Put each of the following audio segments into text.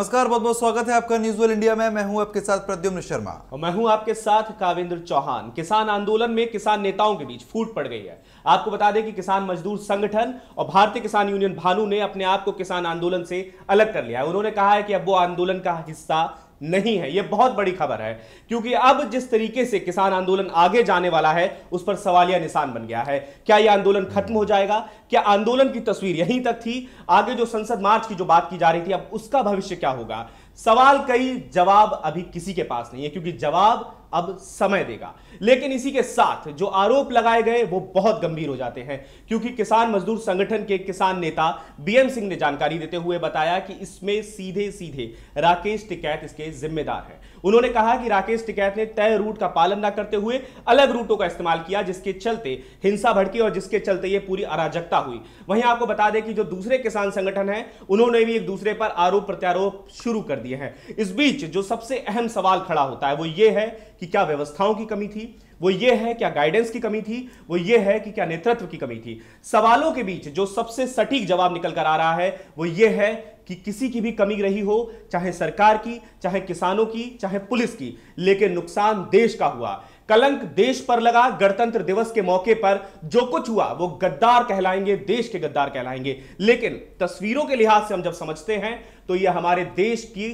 नमस्कार बहुत बहुत स्वागत है आपका न्यूज वेल इंडिया में मैं हूं आपके साथ प्रद्युम्न शर्मा और मैं हूं आपके साथ काविंद्र चौहान किसान आंदोलन में किसान नेताओं के बीच फूट पड़ गई है आपको बता दें कि किसान मजदूर संगठन और भारतीय किसान यूनियन भानु ने अपने आप को किसान आंदोलन से अलग कर लिया उन्होंने कहा है कि अब वो आंदोलन का हिस्सा नहीं है यह बहुत बड़ी खबर है क्योंकि अब जिस तरीके से किसान आंदोलन आगे जाने वाला है उस पर सवालिया निशान बन गया है क्या यह आंदोलन खत्म हो जाएगा क्या आंदोलन की तस्वीर यहीं तक थी आगे जो संसद मार्च की जो बात की जा रही थी अब उसका भविष्य क्या होगा सवाल कई जवाब अभी किसी के पास नहीं है क्योंकि जवाब अब समय देगा लेकिन इसी के साथ जो आरोप लगाए गए वो बहुत गंभीर हो जाते हैं क्योंकि किसान मजदूर संगठन के किसान नेता बीएम सिंह ने जानकारी देते हुए बताया कि इसमें सीधे सीधे राकेश टिकैत इसके जिम्मेदार हैं उन्होंने कहा कि राकेश टिकैत ने तय रूट का पालन न करते हुए अलग रूटों का इस्तेमाल किया जिसके चलते हिंसा भड़की और जिसके चलते ये पूरी अराजकता हुई वहीं आपको बता दें कि जो दूसरे किसान संगठन है उन्होंने भी एक दूसरे पर आरोप प्रत्यारोप शुरू कर दिए हैं इस बीच जो सबसे अहम सवाल खड़ा होता है वो ये है कि क्या व्यवस्थाओं की कमी थी वो ये है क्या गाइडेंस की कमी थी वो ये है कि क्या नेतृत्व की कमी थी सवालों के बीच जो सबसे सटीक जवाब निकल कर आ रहा है वो ये है कि किसी की भी कमी रही हो चाहे सरकार की चाहे किसानों की चाहे पुलिस की लेकिन नुकसान देश का हुआ कलंक देश पर लगा गणतंत्र दिवस के मौके पर जो कुछ हुआ वो गद्दार कहलाएंगे देश के गद्दार कहलाएंगे लेकिन तस्वीरों के लिहाज से हम जब समझते हैं तो यह हमारे देश की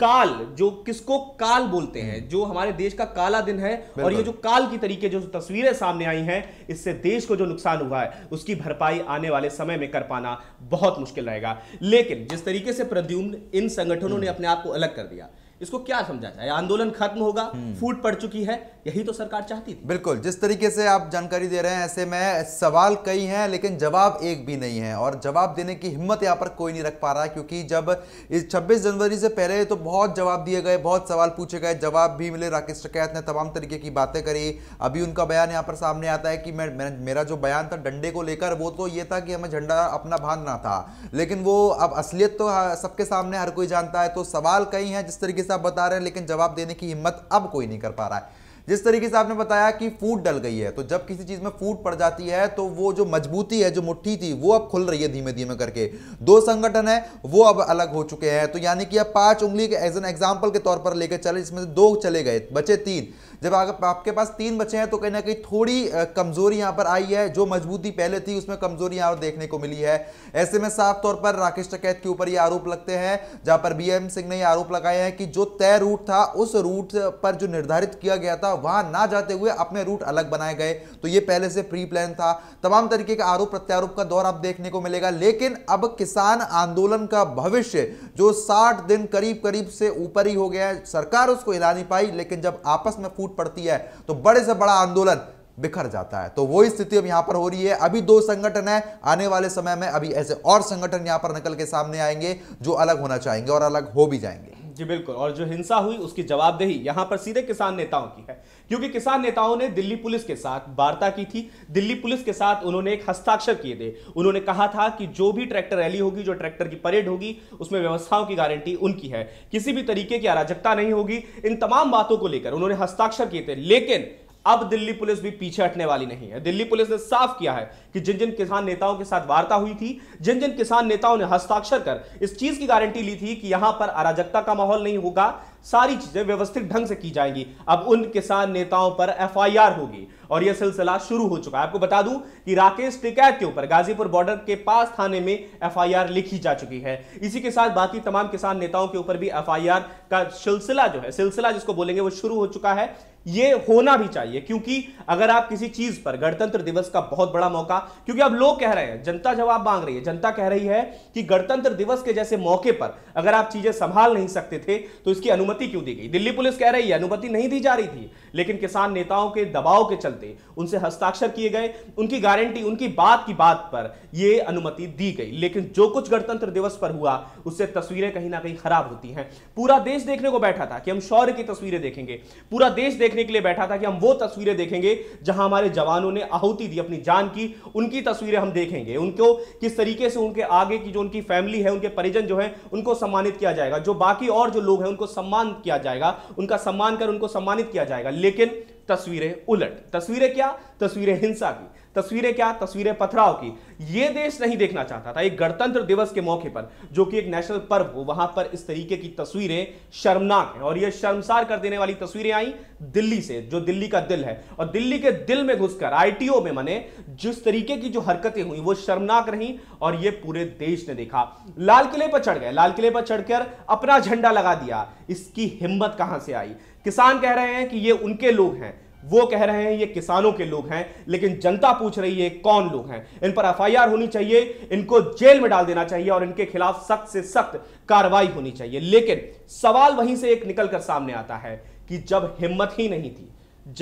काल जो किसको काल बोलते हैं जो हमारे देश का काला दिन है और ये जो काल की तरीके जो तस्वीरें सामने आई हैं इससे देश को जो नुकसान हुआ है उसकी भरपाई आने वाले समय में कर पाना बहुत मुश्किल रहेगा लेकिन जिस तरीके से प्रद्युम्न इन संगठनों ने हम्म। अपने आप को अलग कर दिया इसको क्या समझा जाए आंदोलन खत्म होगा हम्म। फूट पड़ चुकी है यही तो सरकार चाहती थी बिल्कुल जिस तरीके से आप जानकारी दे रहे हैं ऐसे में सवाल कई हैं लेकिन जवाब एक भी नहीं है और जवाब देने की हिम्मत यहाँ पर कोई नहीं रख पा रहा क्योंकि जब इस 26 जनवरी से पहले तो बहुत जवाब दिए गए बहुत सवाल पूछे गए जवाब भी मिले राकेश टिकैत ने तमाम तरीके की बातें करी अभी उनका बयान यहाँ पर सामने आता है कि मेरा जो बयान था डंडे को लेकर वो तो ये था कि हमें झंडा अपना बांधना था लेकिन वो अब असलियत तो हाँ, सबके सामने हर कोई जानता है तो सवाल कई हैं जिस तरीके से आप बता रहे हैं लेकिन जवाब देने की हिम्मत अब कोई नहीं कर पा रहा है जिस तरीके से आपने बताया कि फूट डल गई है तो जब किसी चीज में फूट पड़ जाती है तो वो जो मजबूती है जो मुट्ठी थी वो अब खुल रही है धीमे धीमे करके दो संगठन है वो अब अलग हो चुके हैं तो यानी कि अब पांच उंगली के एज एन एग्जाम्पल के तौर पर लेकर चले जिसमें से दो चले गए बचे तीन जब अगर आपके पास तीन बच्चे हैं तो कहीं ना कहीं थोड़ी कमजोरी यहां पर आई है जो मजबूती पहले थी उसमें कमजोरी यहां देखने को मिली है ऐसे में साफ तौर पर राकेश टकैत के ऊपर ये आरोप लगते हैं जहां पर बी सिंह ने आरोप लगाए हैं कि जो तय रूट था उस रूट पर जो निर्धारित किया गया था वहां ना जाते हुए अपने रूट अलग बनाए गए तो ये पहले से प्री प्लान था तमाम तरीके का आरोप प्रत्यारोप का दौर आप देखने को मिलेगा लेकिन अब किसान आंदोलन का भविष्य जो साठ दिन करीब करीब से ऊपर ही हो गया है सरकार उसको हिला नहीं पाई लेकिन जब आपस में फूट फूट पड़ती है तो बड़े से बड़ा आंदोलन बिखर जाता है तो वही स्थिति अब यहां पर हो रही है अभी दो संगठन है आने वाले समय में अभी ऐसे और संगठन यहां पर निकल के सामने आएंगे जो अलग होना चाहेंगे और अलग हो भी जाएंगे जी बिल्कुल और जो हिंसा हुई उसकी जवाबदेही यहां पर सीधे किसान नेताओं की है क्योंकि किसान नेताओं ने दिल्ली पुलिस के साथ वार्ता की थी दिल्ली पुलिस के साथ उन्होंने एक हस्ताक्षर किए थे उन्होंने कहा था कि जो भी ट्रैक्टर रैली होगी जो ट्रैक्टर की परेड होगी उसमें व्यवस्थाओं की गारंटी उनकी है किसी भी तरीके की अराजकता नहीं होगी इन तमाम बातों को लेकर उन्होंने हस्ताक्षर किए थे लेकिन अब दिल्ली पुलिस भी पीछे हटने वाली नहीं है दिल्ली पुलिस ने साफ किया है कि जिन जिन किसान नेताओं के साथ वार्ता हुई थी जिन जिन किसान नेताओं ने हस्ताक्षर कर इस चीज की गारंटी ली थी कि यहां पर अराजकता का माहौल नहीं होगा सारी चीजें व्यवस्थित ढंग से की जाएंगी अब उन किसान नेताओं पर एफआईआर होगी और यह सिलसिला शुरू हो चुका है आपको बता दूं कि राकेश टिकैत के ऊपर गाजीपुर बॉर्डर के पास थाने में एफआईआर लिखी जा चुकी है इसी के साथ बाकी तमाम किसान नेताओं के ऊपर भी एफआईआर का सिलसिला जो है सिलसिला जिसको बोलेंगे वो शुरू हो चुका है ये होना भी चाहिए क्योंकि अगर आप किसी चीज पर गणतंत्र दिवस का बहुत बड़ा मौका क्योंकि अब लोग कह रहे हैं जनता जवाब मांग रही है जनता कह रही है कि गणतंत्र दिवस के जैसे मौके पर अगर आप चीजें संभाल नहीं सकते थे तो इसकी अनुमति क्यों दी गई दिल्ली पुलिस कह रही है अनुमति नहीं दी जा रही थी लेकिन किसान नेताओं के दबाव के चलते चलते उनसे हस्ताक्षर किए गए उनकी गारंटी उनकी बात की बात पर यह अनुमति दी गई लेकिन जो कुछ गणतंत्र दिवस पर हुआ उससे तस्वीरें कहीं ना कहीं खराब होती हैं पूरा देश देखने को बैठा था कि हम शौर्य की तस्वीरें देखेंगे पूरा देश देखने के लिए बैठा था कि हम वो तस्वीरें देखेंगे जहां हमारे जवानों ने आहुति दी अपनी जान की उनकी तस्वीरें हम देखेंगे उनको किस तरीके से उनके आगे की जो उनकी फैमिली है उनके परिजन जो है उनको सम्मानित किया जाएगा जो बाकी और जो लोग हैं उनको सम्मान किया जाएगा उनका सम्मान कर उनको सम्मानित किया जाएगा लेकिन तस्वीरें उलट तस्वीरें क्या तस्वीरें हिंसा की तस्वीरें क्या तस्वीरें पथराव की ये देश नहीं देखना चाहता था एक गणतंत्र दिवस के मौके पर जो कि एक नेशनल पर्व हो वहां पर इस तरीके की तस्वीरें शर्मनाक है और ये शर्मसार कर देने वाली तस्वीरें आई दिल्ली से जो दिल्ली का दिल है और दिल्ली के दिल में घुसकर आईटीओ में मने जिस तरीके की जो हरकतें हुई वो शर्मनाक रही और ये पूरे देश ने देखा लाल किले पर चढ़ गए लाल किले पर चढ़कर अपना झंडा लगा दिया इसकी हिम्मत कहां से आई किसान कह रहे हैं कि ये उनके लोग हैं वो कह रहे हैं ये किसानों के लोग हैं लेकिन जनता पूछ रही है कौन लोग हैं इन पर एफआईआर होनी चाहिए इनको जेल में डाल देना चाहिए और इनके खिलाफ सख्त से सख्त कार्रवाई होनी चाहिए लेकिन सवाल वहीं से एक निकल कर सामने आता है कि जब हिम्मत ही नहीं थी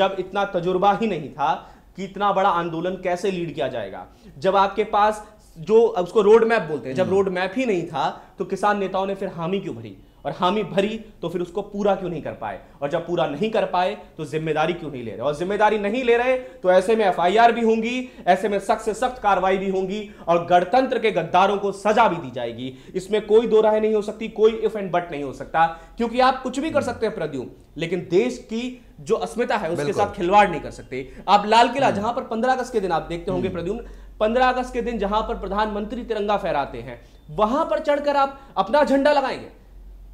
जब इतना तजुर्बा ही नहीं था कि इतना बड़ा आंदोलन कैसे लीड किया जाएगा जब आपके पास जो उसको रोड मैप बोलते हैं जब रोड हम्म। मैप ही नहीं था तो किसान नेताओं ने फिर हामी क्यों भरी और हामी भरी तो फिर उसको पूरा क्यों नहीं कर पाए और जब पूरा नहीं कर पाए तो जिम्मेदारी क्यों नहीं ले रहे और जिम्मेदारी नहीं ले रहे तो ऐसे में एफआईआर भी होंगी ऐसे में सख्त से सख्त कार्रवाई भी होंगी और गणतंत्र के गद्दारों को सजा भी दी जाएगी इसमें कोई दो राय नहीं हो सकती कोई इफ एंड बट नहीं हो सकता क्योंकि आप कुछ भी कर सकते हैं प्रद्युम लेकिन देश की जो अस्मिता है उसके साथ खिलवाड़ नहीं कर सकते आप लाल किला हम्म। जहां पर पंद्रह अगस्त के दिन आप देखते होंगे हम्म। प्रद्युम पंद्रह अगस्त के दिन जहां पर प्रधानमंत्री तिरंगा फहराते हैं वहां पर चढ़कर आप अपना झंडा लगाएंगे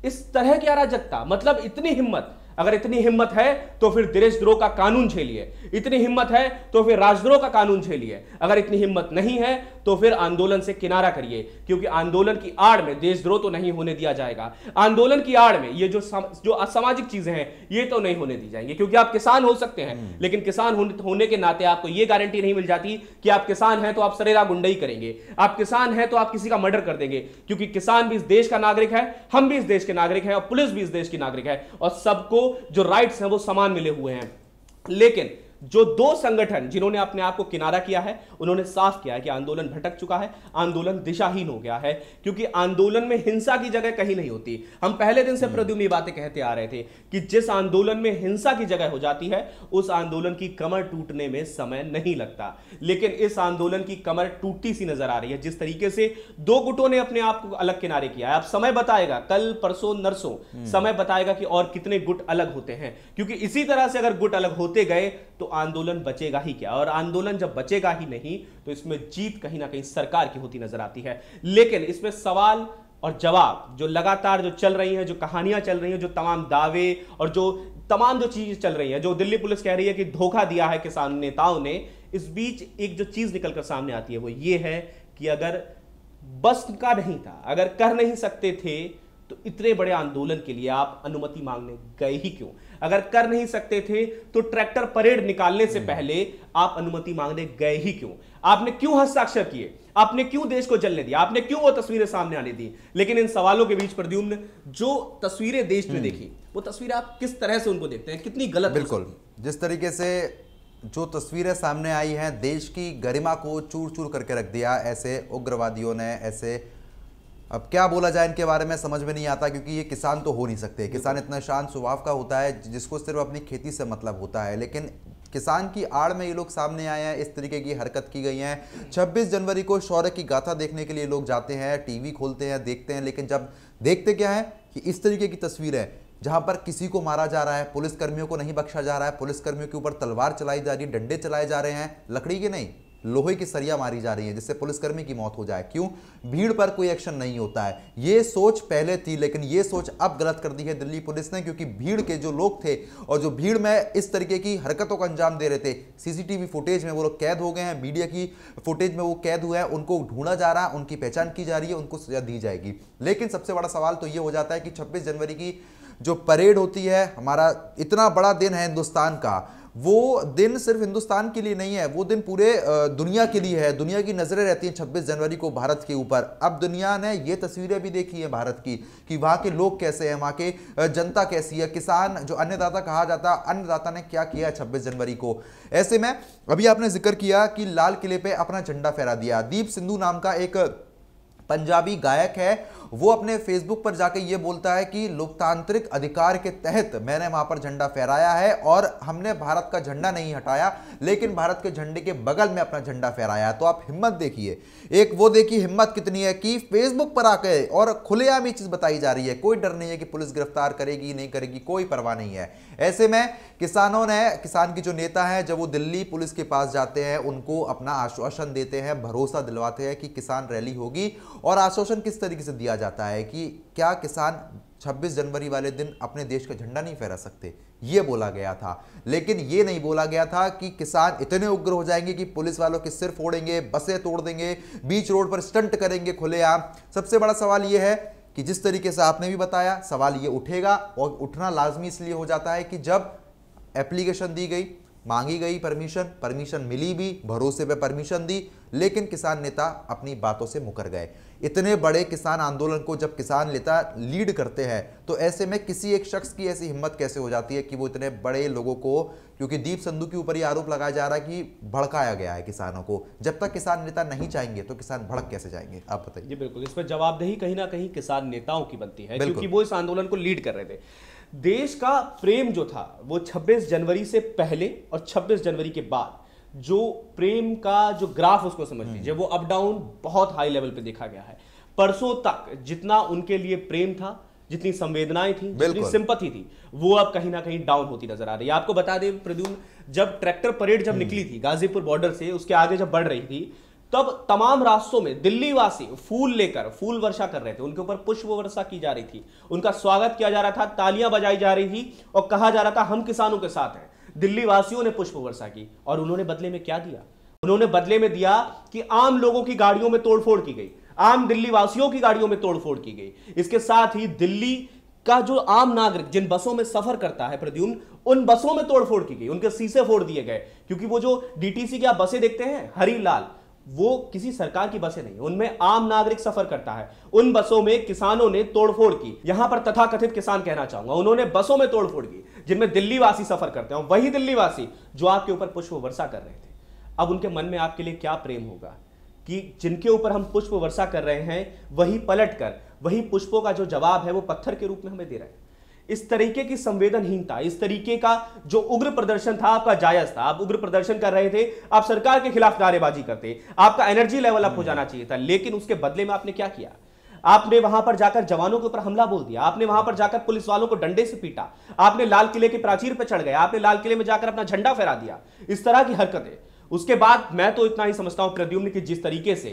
इस तरह की अराजकता मतलब इतनी हिम्मत अगर इतनी हिम्मत है तो फिर देशद्रोह का कानून झेलिए इतनी हिम्मत है तो फिर राजद्रोह का कानून झेलिए अगर इतनी हिम्मत नहीं है तो फिर आंदोलन से किनारा करिए क्योंकि आंदोलन की आड़ में देशद्रोह तो नहीं होने दिया जाएगा आंदोलन की आड़ में ये जो सम, जो असामाजिक चीजें हैं ये तो नहीं होने दी जाएंगी क्योंकि आप किसान हो सकते हैं हम्म। लेकिन किसान होने के नाते आपको ये गारंटी नहीं मिल जाती कि आप किसान हैं तो आप सरेरा गुंडई करेंगे आप किसान हैं तो आप किसी का मर्डर कर देंगे क्योंकि किसान भी इस देश का नागरिक है हम भी इस देश के नागरिक हैं और पुलिस भी इस देश की नागरिक है और सबको जो राइट्स हैं वो समान मिले हुए हैं लेकिन जो दो संगठन जिन्होंने अपने आप को किनारा किया है उन्होंने साफ किया है कि आंदोलन भटक चुका है आंदोलन दिशाहीन हो गया है क्योंकि आंदोलन में हिंसा की जगह कहीं नहीं होती हम पहले दिन से हम्म। प्रद्युम्न बातें कहते आ रहे थे कि जिस आंदोलन में हिंसा की जगह हो जाती है उस आंदोलन की कमर टूटने में समय नहीं लगता लेकिन इस आंदोलन की कमर टूटती सी नजर आ रही है जिस तरीके से दो गुटों ने अपने आप को अलग किनारे किया है अब समय बताएगा कल परसों नरसों हम्म। समय बताएगा कि और कितने गुट अलग होते हैं क्योंकि इसी तरह से अगर गुट अलग होते गए तो आंदोलन बचेगा ही क्या और आंदोलन जब बचेगा ही नहीं तो इसमें जीत कहीं ना कहीं सरकार की होती नजर आती है लेकिन इसमें सवाल और जवाब जो लगातार जो चल रही हैं जो कहानियां चल रही हैं जो तमाम दावे और जो तमाम जो चीज़ें चल रही हैं जो दिल्ली पुलिस कह रही है कि धोखा दिया है किसान नेताओं ने इस बीच एक जो चीज़ निकलकर सामने आती है वो ये है कि अगर बस का नहीं था अगर कर नहीं सकते थे तो इतने बड़े आंदोलन के लिए आप अनुमति मांगने गए ही क्यों अगर कर नहीं सकते थे तो ट्रैक्टर परेड निकालने से हम्म। पहले आप अनुमति मांगने गए ही क्यों आपने क्यों हस्ताक्षर किए आपने क्यों देश को जलने दिया आपने क्यों वो तस्वीरें सामने आने दी लेकिन इन सवालों के बीच प्रद्युम्न जो तस्वीरें देश में हम्म। देखी वो तस्वीर आप किस तरह से उनको देखते हैं कितनी गलत बिल्कुल जिस तरीके से जो तस्वीरें सामने आई हैं देश की गरिमा को चूर चूर करके रख दिया ऐसे उग्रवादियों ने ऐसे अब क्या बोला जाए इनके बारे में समझ में नहीं आता क्योंकि ये किसान तो हो नहीं सकते किसान इतना शांत स्वभाव का होता है जिसको सिर्फ अपनी खेती से मतलब होता है लेकिन किसान की आड़ में ये लोग सामने आए हैं इस तरीके की हरकत की गई है 26 जनवरी को शौर्य की गाथा देखने के लिए लोग जाते हैं टीवी खोलते हैं देखते हैं लेकिन जब देखते क्या है कि इस तरीके की तस्वीर है जहाँ पर किसी को मारा जा रहा है पुलिसकर्मियों को नहीं बख्शा जा रहा है पुलिसकर्मियों के ऊपर तलवार चलाई जा रही है डंडे चलाए जा रहे हैं लकड़ी के नहीं लोहे की सरिया मारी जा रही है जिससे पुलिसकर्मी की मौत हो जाए क्यों भीड़ पर कोई एक्शन नहीं होता है यह सोच पहले थी लेकिन यह सोच अब गलत कर दी है दिल्ली पुलिस ने क्योंकि भीड़ के जो लोग थे और जो भीड़ में इस तरीके की हरकतों को अंजाम दे रहे थे सीसीटीवी फुटेज में वो लोग कैद हो गए हैं मीडिया की फुटेज में वो कैद हुए हैं उनको ढूंढा जा रहा है उनकी पहचान की जा रही है उनको सजा दी जाएगी लेकिन सबसे बड़ा सवाल तो यह हो जाता है कि छब्बीस जनवरी की जो परेड होती है हमारा इतना बड़ा दिन है हिंदुस्तान का वो दिन सिर्फ हिंदुस्तान के लिए नहीं है वो दिन पूरे दुनिया के लिए है दुनिया की नज़रें रहती हैं छब्बीस जनवरी को भारत के ऊपर अब दुनिया ने ये तस्वीरें भी देखी हैं भारत की कि वहाँ के लोग कैसे हैं वहाँ के जनता कैसी है किसान जो अन्नदाता कहा जाता है अन्नदाता ने क्या किया है छब्बीस जनवरी को ऐसे में अभी आपने जिक्र किया कि लाल किले पर अपना झंडा फहरा दिया दीप सिंधु नाम का एक पंजाबी गायक है वो अपने फेसबुक पर जाकर ये बोलता है कि लोकतांत्रिक अधिकार के तहत मैंने वहां पर झंडा फहराया है और हमने भारत का झंडा नहीं हटाया लेकिन भारत के झंडे के बगल में अपना झंडा फहराया तो आप हिम्मत देखिए एक वो देखिए हिम्मत कितनी है कि फेसबुक पर आकर और खुलेआम ये चीज़ बताई जा रही है कोई डर नहीं है कि पुलिस गिरफ्तार करेगी नहीं करेगी कोई परवाह नहीं है ऐसे में किसानों ने किसान की जो नेता है जब वो दिल्ली पुलिस के पास जाते हैं उनको अपना आश्वासन देते हैं भरोसा दिलवाते हैं कि किसान रैली होगी और आश्वासन किस तरीके से दिया जाता है कि क्या किसान 26 जनवरी वाले दिन अपने देश का झंडा नहीं फहरा सकते ये बोला गया था लेकिन ये नहीं बोला गया था कि किसान इतने उग्र हो जाएंगे कि पुलिस वालों के सिर फोड़ेंगे बसें तोड़ देंगे बीच रोड पर स्टंट करेंगे खुलेआम सबसे बड़ा सवाल ये है कि जिस तरीके से आपने भी बताया सवाल ये उठेगा और उठना लाजमी इसलिए हो जाता है कि जब एप्लीकेशन दी गई मांगी गई परमिशन परमिशन मिली भी भरोसे पे परमिशन दी लेकिन किसान नेता अपनी बातों से मुकर गए इतने बड़े किसान आंदोलन को जब किसान नेता लीड करते हैं तो ऐसे में किसी एक शख्स की ऐसी हिम्मत कैसे हो जाती है कि वो इतने बड़े लोगों को क्योंकि दीप संधु के ऊपर ही आरोप लगाया जा रहा है कि भड़काया गया है किसानों को जब तक किसान नेता नहीं चाहेंगे तो किसान भड़क कैसे जाएंगे आप बताइए बिल्कुल इस पर जवाबदेही कहीं ना कहीं किसान नेताओं की बनती है क्योंकि वो इस आंदोलन को लीड कर रहे थे देश का फ्रेम जो था वो 26 जनवरी से पहले और 26 जनवरी के बाद जो प्रेम का जो ग्राफ उसको समझ हम्म। लीजिए वो अप डाउन बहुत हाई लेवल पे देखा गया है परसों तक जितना उनके लिए प्रेम था जितनी संवेदनाएं थी जितनी सिंपति थी वो अब कहीं ना कहीं डाउन होती नजर आ रही है आपको बता दें प्रद्युम जब ट्रैक्टर परेड जब हम्म। निकली थी गाजीपुर बॉर्डर से उसके आगे जब बढ़ रही थी तब तमाम रास्तों में दिल्ली वासी फूल लेकर फूल वर्षा कर रहे थे उनके ऊपर पुष्प वर्षा की जा रही थी उनका स्वागत किया जा रहा था तालियां बजाई जा रही थी और कहा जा रहा था हम किसानों के साथ हैं दिल्ली वासियों ने पुष्प वर्षा की और उन्होंने बदले में क्या दिया उन्होंने बदले में दिया कि आम लोगों की गाड़ियों में तोड़फोड़ की गई आम दिल्ली वासियों की गाड़ियों में तोड़फोड़ की गई इसके साथ ही दिल्ली का जो आम नागरिक जिन बसों में सफर करता है प्रद्युम्न उन बसों में तोड़फोड़ की गई उनके सीसे फोड़ दिए गए क्योंकि वो जो डीटीसी की आप बसें देखते हैं हरी लाल वो किसी सरकार की बसें नहीं उनमें आम नागरिक सफर करता है उन बसों में किसानों ने तोड़फोड़ की यहां पर तथाकथित किसान कहना चाहूंगा उन्होंने बसों में तोड़फोड़ की जिनमें दिल्ली वासी सफर करते हैं वही दिल्ली वासी जो आपके ऊपर पुष्प वर्षा कर रहे थे अब उनके मन में आपके लिए क्या प्रेम होगा कि जिनके ऊपर हम पुष्प वर्षा कर रहे हैं वही पलट कर वही पुष्पों का जो जवाब है वो पत्थर के रूप में हमें दे रहे हैं इस तरीके की संवेदनहीनता इस तरीके का जो उग्र प्रदर्शन था आपका जायज था आप उग्र प्रदर्शन कर रहे थे आप सरकार के खिलाफ नारेबाजी करते आपका एनर्जी लेवल अप हो जाना चाहिए था लेकिन उसके बदले में आपने क्या किया आपने वहां पर जाकर जवानों के ऊपर हमला बोल दिया आपने वहां पर जाकर पुलिस वालों को डंडे से पीटा आपने लाल किले के प्राचीर पर चढ़ गए आपने लाल किले में जाकर अपना झंडा फहरा दिया इस तरह की हरकतें उसके बाद मैं तो इतना ही समझता हूं प्रद्युम्न की जिस तरीके से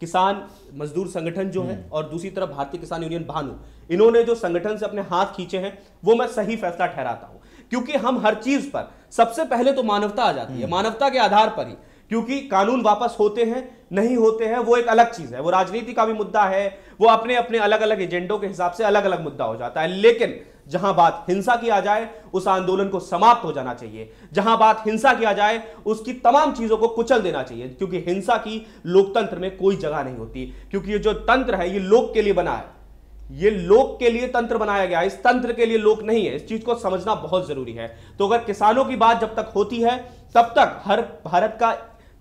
किसान मजदूर संगठन जो है हम्म। और दूसरी तरफ भारतीय किसान यूनियन भानु इन्होंने जो संगठन से अपने हाथ खींचे हैं वो मैं सही फैसला ठहराता हूं क्योंकि हम हर चीज पर सबसे पहले तो मानवता आ जाती है हम्म। मानवता के आधार पर ही क्योंकि कानून वापस होते हैं नहीं होते हैं वो एक अलग चीज है वो राजनीति का भी मुद्दा है वो अपने अपने अलग अलग एजेंडों के हिसाब से अलग अलग मुद्दा हो जाता है लेकिन जहां बात हिंसा की आ जाए उस आंदोलन को समाप्त हो जाना चाहिए जहां बात हिंसा की आ जाए उसकी तमाम चीजों को कुचल देना चाहिए क्योंकि हिंसा की लोकतंत्र में कोई जगह नहीं होती क्योंकि ये जो तंत्र है ये लोक के लिए बना है ये लोक के लिए तंत्र बनाया गया इस तंत्र के लिए लोक नहीं है इस चीज को समझना बहुत जरूरी है तो अगर किसानों की बात जब तक होती है तब तक हर भारत का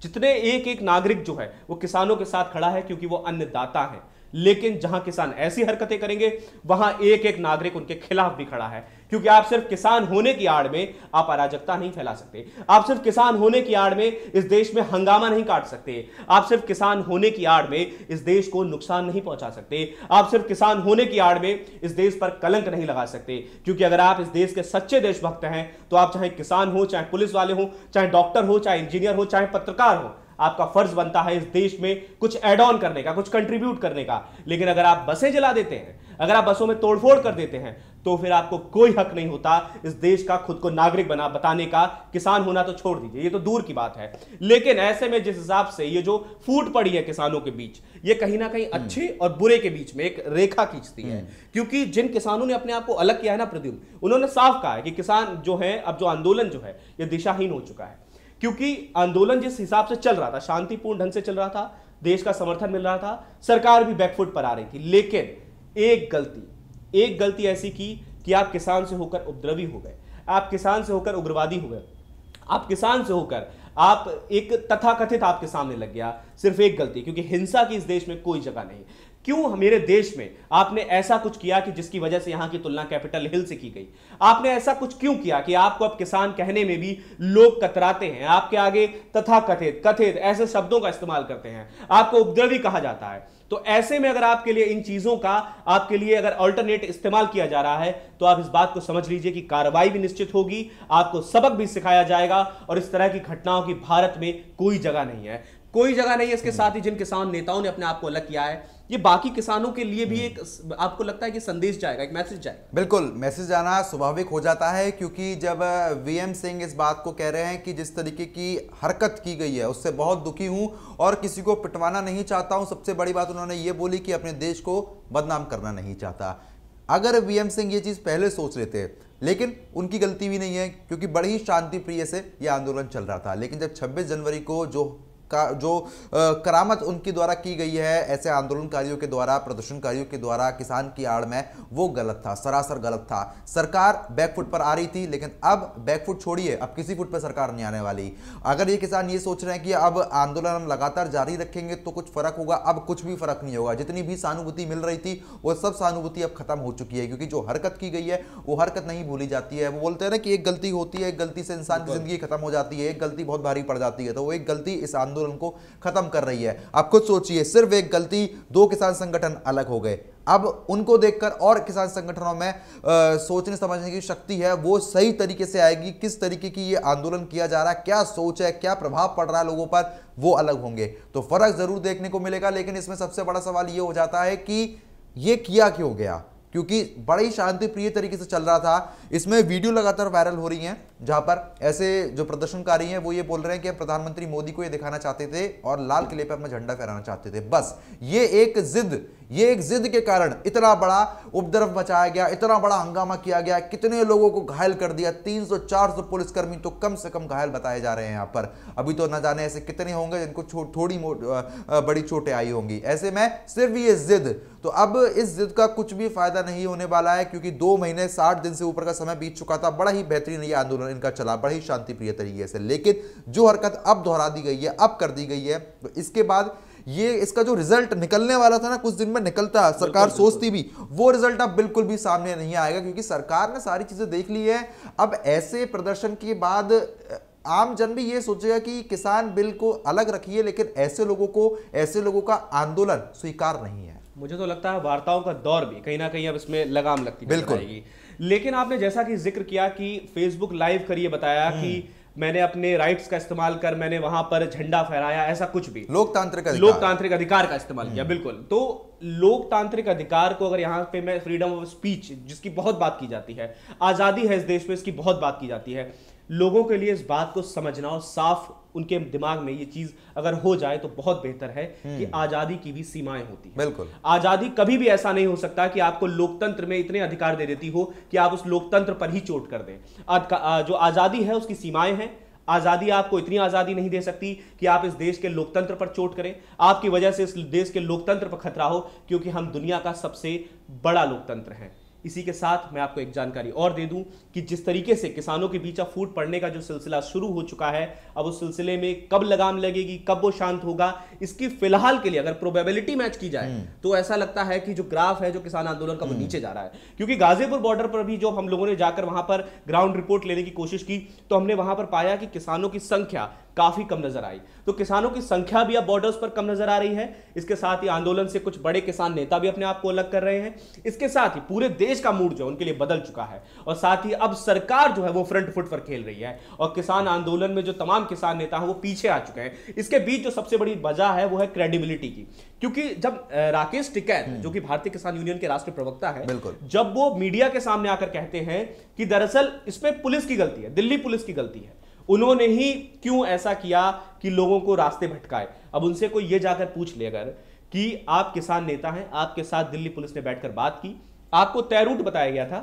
जितने एक एक नागरिक जो है वो किसानों के साथ खड़ा है क्योंकि वो अन्नदाता है लेकिन जहां किसान ऐसी हरकतें करेंगे वहां एक एक नागरिक उनके खिलाफ भी खड़ा है क्योंकि आप सिर्फ किसान होने की आड़ में आप अराजकता नहीं फैला सकते आप सिर्फ किसान होने की आड़ में इस देश में हंगामा नहीं काट सकते आप सिर्फ किसान होने की आड़ में इस देश को नुकसान नहीं पहुंचा सकते आप सिर्फ किसान होने की आड़ में इस देश पर कलंक नहीं लगा सकते क्योंकि अगर आप इस देश के सच्चे देशभक्त हैं तो आप चाहे किसान हो चाहे पुलिस वाले हो चाहे डॉक्टर हो चाहे इंजीनियर हो चाहे पत्रकार हो आपका फर्ज बनता है इस देश में कुछ एड ऑन करने का कुछ कंट्रीब्यूट करने का लेकिन अगर आप बसें जला देते हैं अगर आप बसों में तोड़फोड़ कर देते हैं तो फिर आपको कोई हक नहीं होता इस देश का खुद को नागरिक बना बताने का किसान होना तो छोड़ दीजिए ये तो दूर की बात है लेकिन ऐसे में जिस हिसाब से ये जो फूट पड़ी है किसानों के बीच ये कहीं ना कहीं हम्म। अच्छे और बुरे के बीच में एक रेखा खींचती है हम्म। क्योंकि जिन किसानों ने अपने आप को अलग किया है ना प्रद्युम उन्होंने साफ कहा है कि किसान जो है अब जो आंदोलन जो है ये दिशाहीन हो चुका है क्योंकि आंदोलन जिस हिसाब से चल रहा था शांतिपूर्ण ढंग से चल रहा था देश का समर्थन मिल रहा था सरकार भी बैकफुट पर आ रही थी लेकिन एक गलती एक गलती ऐसी की कि आप किसान से होकर उपद्रवी हो गए आप किसान से होकर उग्रवादी हो गए आप किसान से होकर आप एक तथाकथित आपके सामने लग गया सिर्फ एक गलती क्योंकि हिंसा की इस देश में कोई जगह नहीं क्यों मेरे देश में आपने ऐसा कुछ किया कि जिसकी वजह से यहां की तुलना कैपिटल हिल से की गई आपने ऐसा कुछ क्यों किया कि आपको अब किसान कहने में भी लोग कतराते हैं आपके आगे तथा कथित कथित ऐसे शब्दों का इस्तेमाल करते हैं आपको उपद्रवी कहा जाता है तो ऐसे में अगर आपके लिए इन चीजों का आपके लिए अगर ऑल्टरनेट इस्तेमाल किया जा रहा है तो आप इस बात को समझ लीजिए कि कार्रवाई भी निश्चित होगी आपको सबक भी सिखाया जाएगा और इस तरह की घटनाओं की भारत में कोई जगह नहीं है कोई जगह नहीं है इसके हम्म। साथ ही जिन किसान नेताओं ने अपने आप को अलग किया है ये बाकी किसानों के लिए भी हम्म। एक आपको लगता है कि संदेश जाएगा एक मैसेज जाएगा बिल्कुल मैसेज जाना स्वाभाविक हो जाता है क्योंकि जब वीएम सिंह इस बात को कह रहे हैं कि जिस तरीके की हरकत की गई है उससे बहुत दुखी हूं और किसी को पिटवाना नहीं चाहता हूं सबसे बड़ी बात उन्होंने ये बोली कि अपने देश को बदनाम करना नहीं चाहता अगर वीएम सिंह ये चीज़ पहले सोच लेते लेकिन उनकी गलती भी नहीं है क्योंकि बड़ी ही शांति प्रिय से यह आंदोलन चल रहा था लेकिन जब 26 जनवरी को जो का जो करामत उनके द्वारा की गई है ऐसे आंदोलनकारियों के द्वारा प्रदर्शनकारियों के द्वारा किसान की आड़ में वो गलत था सरासर गलत था सरकार बैकफुट पर आ रही थी लेकिन अब बैकफुट छोड़िए अब किसी फुट पर सरकार नहीं आने वाली अगर ये किसान ये सोच रहे हैं कि अब आंदोलन हम लगातार जारी रखेंगे तो कुछ फर्क होगा अब कुछ भी फर्क नहीं होगा जितनी भी सहानुभूति मिल रही थी वो सब सहानुभूति अब खत्म हो चुकी है क्योंकि जो हरकत की गई है वो हरकत नहीं भूली जाती है वो बोलते हैं ना कि एक गलती होती है एक गलती से इंसान की जिंदगी खत्म हो जाती है एक गलती बहुत भारी पड़ जाती है तो वो एक गलती इस आंदोलन आंदोलन को खत्म कर रही है आप खुद सोचिए सिर्फ एक गलती दो किसान संगठन अलग हो गए अब उनको देखकर और किसान संगठनों में आ, सोचने समझने की शक्ति है वो सही तरीके से आएगी किस तरीके की ये आंदोलन किया जा रहा है क्या सोच है क्या प्रभाव पड़ रहा है लोगों पर वो अलग होंगे तो फर्क जरूर देखने को मिलेगा लेकिन इसमें सबसे बड़ा सवाल ये हो जाता है कि ये किया क्यों गया क्योंकि बड़े ही शांति प्रिय तरीके से चल रहा था इसमें वीडियो लगातार वायरल हो रही हैं जहां पर ऐसे जो प्रदर्शनकारी हैं वो ये बोल रहे हैं कि प्रधानमंत्री मोदी को ये दिखाना चाहते थे और लाल किले पर अपना झंडा फहराना चाहते थे बस ये एक जिद ये एक जिद के कारण इतना बड़ा उपद्रव मचाया गया इतना बड़ा हंगामा किया गया कितने लोगों को घायल कर दिया 300-400 पुलिसकर्मी तो कम से कम घायल बताए जा रहे हैं यहाँ पर अभी तो न जाने ऐसे कितने होंगे जिनको थोड़ी बड़ी चोटें आई होंगी ऐसे में सिर्फ ये जिद तो अब इस जिद का कुछ भी फायदा नहीं होने वाला है क्योंकि दो महीने साठ दिन से ऊपर का समय बीत चुका था बड़ा ही बेहतरीन ये आंदोलन इनका चला बड़ा ही शांतिप्रिय तरीके से लेकिन जो हरकत अब दोहरा दी गई है अब कर दी गई है तो इसके बाद ये इसका जो रिजल्ट निकलने वाला था ना कुछ दिन में निकलता सरकार सोचती भी वो रिजल्ट अब बिल्कुल भी सामने नहीं आएगा क्योंकि सरकार ने सारी चीजें देख ली है अब ऐसे प्रदर्शन के बाद आम जन भी ये सोचेगा कि किसान बिल को अलग रखिए लेकिन ऐसे लोगों को ऐसे लोगों का आंदोलन स्वीकार नहीं है मुझे तो लगता है वार्ताओं का दौर भी कहीं ना कहीं अब इसमें लगाम लगती बिल्कुल लेकिन आपने जैसा कि जिक्र किया कि फेसबुक लाइव करिए बताया कि हम्म। मैंने अपने राइट्स का इस्तेमाल कर मैंने वहां पर झंडा फहराया ऐसा कुछ भी लोकतांत्रिक लोकतांत्रिक अधिकार का इस्तेमाल किया हम्म। बिल्कुल तो लोकतांत्रिक अधिकार को अगर यहाँ पे मैं फ्रीडम ऑफ स्पीच जिसकी बहुत बात की जाती है आज़ादी है इस देश में इसकी बहुत बात की जाती है लोगों के लिए इस बात को समझना और साफ उनके दिमाग में ये चीज अगर हो जाए तो बहुत बेहतर है हम्म। कि आजादी की भी सीमाएं होती है बिल्कुल आजादी कभी भी ऐसा नहीं हो सकता कि आपको लोकतंत्र में इतने अधिकार दे देती हो कि आप उस लोकतंत्र पर ही चोट कर दें जो आजादी है उसकी सीमाएं हैं आज़ादी आपको इतनी आज़ादी नहीं दे सकती कि आप इस देश के लोकतंत्र पर चोट करें आपकी वजह से इस देश के लोकतंत्र पर खतरा हो क्योंकि हम दुनिया का सबसे बड़ा लोकतंत्र हैं इसी के साथ मैं आपको एक जानकारी और दे दूं कि जिस तरीके से किसानों के बीच अब फूट पड़ने का जो सिलसिला शुरू हो चुका है अब उस सिलसिले में कब लगाम लगेगी कब वो शांत होगा इसकी फिलहाल के लिए अगर प्रोबेबिलिटी मैच की जाए हम्म। तो ऐसा लगता है कि जो ग्राफ है जो किसान आंदोलन का वो हम्म। नीचे जा रहा है क्योंकि गाजीपुर बॉर्डर पर भी जो हम लोगों ने जाकर वहां पर ग्राउंड रिपोर्ट लेने की कोशिश की तो हमने वहां पर पाया कि किसानों की संख्या काफ़ी कम नजर आई तो किसानों की संख्या भी अब बॉर्डर्स पर कम नजर आ रही है इसके साथ ही आंदोलन से कुछ बड़े किसान नेता भी अपने आप को अलग कर रहे हैं इसके साथ ही पूरे देश का मूड जो है उनके लिए बदल चुका है और साथ ही अब सरकार जो है वो फ्रंट फुट पर खेल रही है और किसान आंदोलन में जो तमाम किसान नेता हैं वो पीछे आ चुके हैं इसके बीच जो सबसे बड़ी वजह है वो है क्रेडिबिलिटी की क्योंकि जब राकेश टिकैत हम्म। जो कि भारतीय किसान यूनियन के राष्ट्रीय प्रवक्ता है जब वो मीडिया के सामने आकर कहते हैं कि दरअसल इसमें पुलिस की गलती है दिल्ली पुलिस की गलती है उन्होंने ही क्यों ऐसा किया कि लोगों को रास्ते भटकाए अब उनसे कोई ये जाकर पूछ ले अगर कि आप किसान नेता हैं आपके साथ दिल्ली पुलिस ने बैठकर बात की आपको तय रूट बताया गया था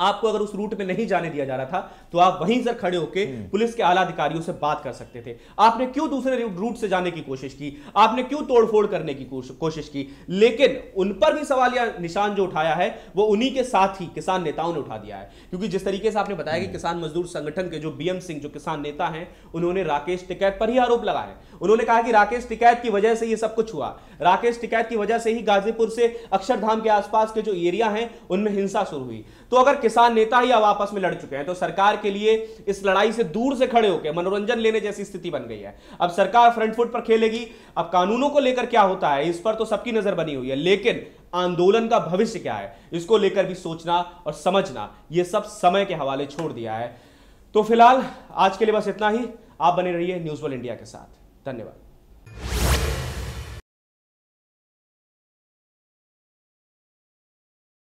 आपको अगर उस रूट में नहीं जाने दिया जा रहा था तो आप वहीं से खड़े होकर हम्म। पुलिस के आला अधिकारियों से बात कर सकते थे आपने क्यों दूसरे रूट से जाने की कोशिश की आपने क्यों तोड़फोड़ करने की कोशिश की लेकिन उन पर भी सवाल या निशान जो उठाया है वो उन्हीं के साथ ही किसान नेताओं ने उठा दिया है क्योंकि जिस तरीके से आपने बताया कि हम्म। किसान मजदूर संगठन के जो बी सिंह जो किसान नेता हैं उन्होंने राकेश टिकैत पर ही आरोप लगाए उन्होंने कहा कि राकेश टिकैत की वजह से यह सब कुछ हुआ राकेश टिकैत की वजह से ही गाजीपुर से अक्षरधाम के आसपास के जो एरिया है उनमें हिंसा शुरू हुई तो अगर किसान नेता ही अब आपस में लड़ चुके हैं तो सरकार के लिए इस लड़ाई से दूर से खड़े होकर मनोरंजन लेने जैसी स्थिति बन गई है अब सरकार फ्रंट फुट पर खेलेगी अब कानूनों को लेकर क्या होता है इस पर तो सबकी नजर बनी हुई है लेकिन आंदोलन का भविष्य क्या है इसको लेकर भी सोचना और समझना यह सब समय के हवाले छोड़ दिया है तो फिलहाल आज के लिए बस इतना ही आप बने रहिए न्यूज वर्ल्ड इंडिया के साथ धन्यवाद